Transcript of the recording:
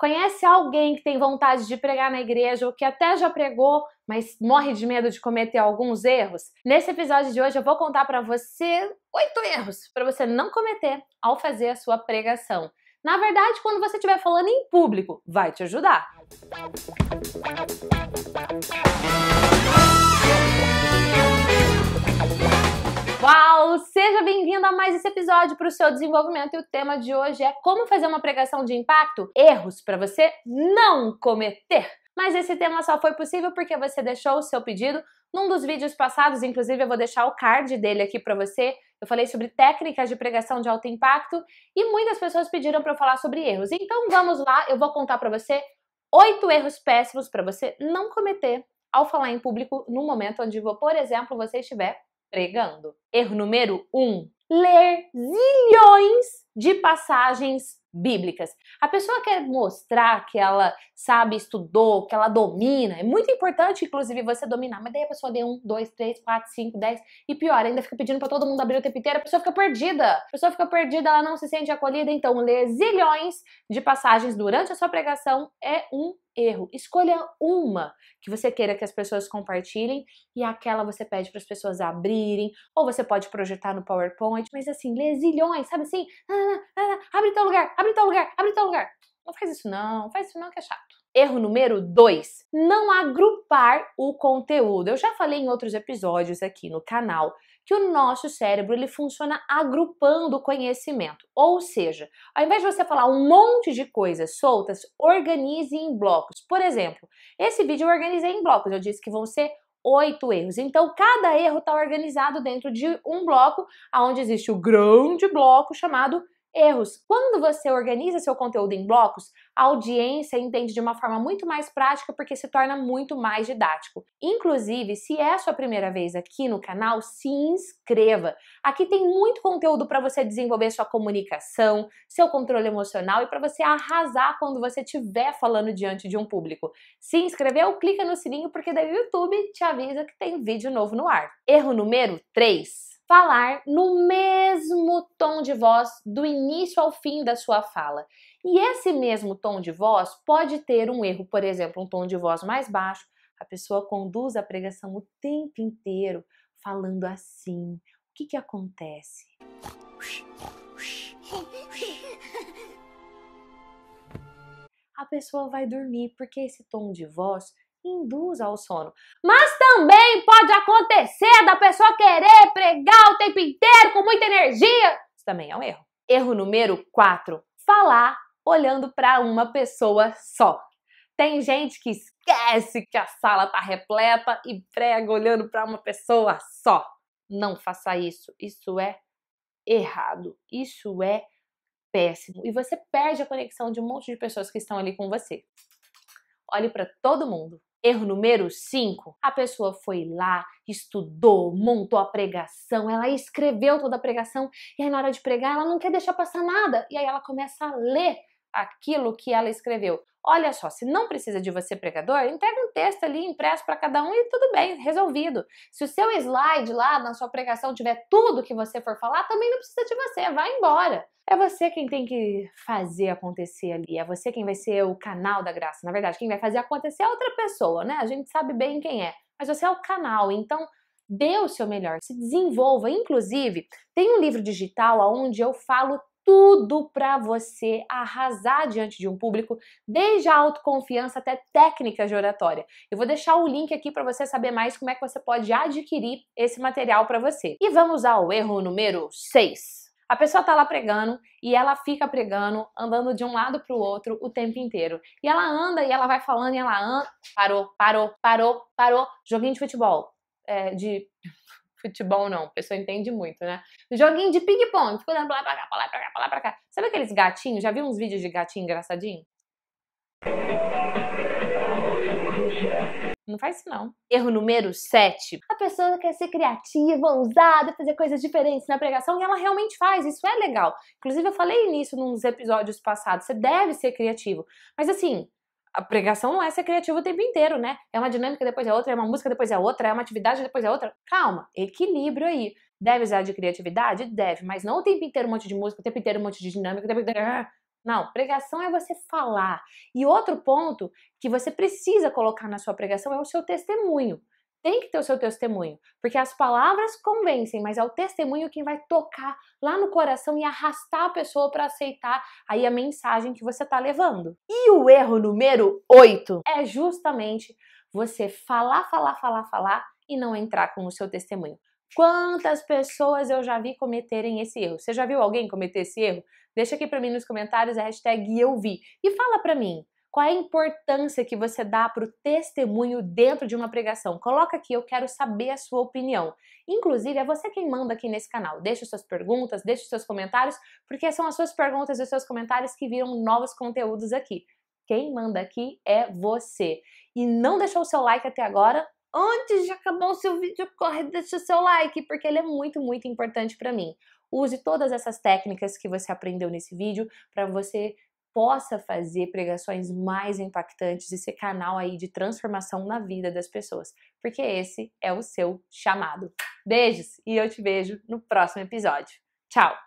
Conhece alguém que tem vontade de pregar na igreja ou que até já pregou, mas morre de medo de cometer alguns erros? Nesse episódio de hoje eu vou contar para você oito erros para você não cometer ao fazer a sua pregação. Na verdade, quando você estiver falando em público, vai te ajudar. Música Seja bem-vindo a mais esse episódio para o seu desenvolvimento e o tema de hoje é como fazer uma pregação de impacto? Erros para você não cometer. Mas esse tema só foi possível porque você deixou o seu pedido num dos vídeos passados, inclusive eu vou deixar o card dele aqui para você. Eu falei sobre técnicas de pregação de alto impacto e muitas pessoas pediram para eu falar sobre erros. Então vamos lá, eu vou contar para você oito erros péssimos para você não cometer ao falar em público no momento onde, por exemplo, você estiver pregando. Erro número 1: um, ler zilhões de passagens bíblicas. A pessoa quer mostrar que ela sabe, estudou, que ela domina. É muito importante, inclusive, você dominar, mas daí a pessoa lê um, dois, três, quatro, cinco, dez e pior, ainda fica pedindo para todo mundo abrir o tempo inteiro, a pessoa fica perdida. A pessoa fica perdida, ela não se sente acolhida. Então, ler zilhões de passagens durante a sua pregação é um erro. Escolha uma que você queira que as pessoas compartilhem e aquela você pede para as pessoas abrirem, ou você pode projetar no PowerPoint, mas assim, lê zilhões, sabe assim? Ah, ah, ah, ah abre teu lugar, abre teu lugar, abre teu lugar. Não faz isso não, faz isso não que é chato. Erro número 2, não agrupar o conteúdo. Eu já falei em outros episódios aqui no canal que o nosso cérebro ele funciona agrupando conhecimento. Ou seja, ao invés de você falar um monte de coisas soltas, organize em blocos. Por exemplo, esse vídeo eu organizei em blocos, eu disse que vão ser oito erros. Então, cada erro está organizado dentro de um bloco, onde existe o grande bloco chamado erros. Quando você organiza seu conteúdo em blocos, a audiência entende de uma forma muito mais prática porque se torna muito mais didático. Inclusive, se é a sua primeira vez aqui no canal, se inscreva. Aqui tem muito conteúdo para você desenvolver sua comunicação, seu controle emocional e para você arrasar quando você estiver falando diante de um público. Se inscreveu, clica no sininho porque daí o YouTube te avisa que tem vídeo novo no ar. Erro número 3 falar no mesmo tom de voz do início ao fim da sua fala. E esse mesmo tom de voz pode ter um erro, por exemplo, um tom de voz mais baixo. A pessoa conduz a pregação o tempo inteiro falando assim. O que, que acontece? A pessoa vai dormir porque esse tom de voz induz ao sono. Mas também pode acontecer da pessoa querer pregar o tempo inteiro com muita energia. Isso também é um erro. Erro número 4: falar olhando para uma pessoa só. Tem gente que esquece que a sala tá repleta e prega olhando para uma pessoa só. Não faça isso. Isso é errado. Isso é péssimo. E você perde a conexão de um monte de pessoas que estão ali com você. Olhe para todo mundo. Erro número 5. A pessoa foi lá, estudou, montou a pregação, ela escreveu toda a pregação e aí na hora de pregar ela não quer deixar passar nada. E aí ela começa a ler aquilo que ela escreveu. Olha só, se não precisa de você pregador, entrega um texto ali impresso para cada um e tudo bem, resolvido. Se o seu slide lá na sua pregação tiver tudo que você for falar, também não precisa de você, vai embora. É você quem tem que fazer acontecer ali, é você quem vai ser o canal da graça. Na verdade, quem vai fazer acontecer é outra pessoa, né? A gente sabe bem quem é, mas você é o canal, então dê o seu melhor, se desenvolva. Inclusive, tem um livro digital onde eu falo tudo para você arrasar diante de um público, desde a autoconfiança até técnicas de oratória. Eu vou deixar o link aqui para você saber mais como é que você pode adquirir esse material para você. E vamos ao erro número 6. A pessoa tá lá pregando e ela fica pregando, andando de um lado para o outro o tempo inteiro. E ela anda e ela vai falando e ela anda, parou, parou, parou, parou, joguinho de futebol, é, de futebol, não. A pessoa entende muito, né? Joguinho de ping-pong, ficou dando lá, pra cá, lá, pra cá, lá, pra cá. Sabe aqueles gatinhos? Já viu uns vídeos de gatinho engraçadinho? Não faz isso, não. Erro número 7. A pessoa quer ser criativa, ousada, fazer coisas diferentes na pregação e ela realmente faz. Isso é legal. Inclusive, eu falei nisso nos episódios passados. Você deve ser criativo. Mas assim, a pregação não é ser criativo o tempo inteiro, né? É uma dinâmica, depois é outra, é uma música, depois é outra, é uma atividade, depois é outra. Calma, equilíbrio aí. Deve usar de criatividade? Deve, mas não o tempo inteiro um monte de música, o tempo inteiro um monte de dinâmica, o tempo inteiro. Ah, não, pregação é você falar. E outro ponto que você precisa colocar na sua pregação é o seu testemunho tem que ter o seu testemunho, porque as palavras convencem, mas é o testemunho quem vai tocar lá no coração e arrastar a pessoa para aceitar aí a mensagem que você está levando. E o erro número 8 é justamente você falar, falar, falar, falar e não entrar com o seu testemunho. Quantas pessoas eu já vi cometerem esse erro? Você já viu alguém cometer esse erro? Deixa aqui para mim nos comentários a hashtag eu vi e fala para mim, qual é a importância que você dá para o testemunho dentro de uma pregação? Coloca aqui, eu quero saber a sua opinião. Inclusive, é você quem manda aqui nesse canal. Deixe suas perguntas, deixe seus comentários, porque são as suas perguntas e os seus comentários que viram novos conteúdos aqui. Quem manda aqui é você. E não deixou o seu like até agora? Antes de acabar o seu vídeo, corre e deixa o seu like, porque ele é muito, muito importante para mim. Use todas essas técnicas que você aprendeu nesse vídeo para você possa fazer pregações mais impactantes e ser canal aí de transformação na vida das pessoas, porque esse é o seu chamado. Beijos e eu te vejo no próximo episódio. Tchau!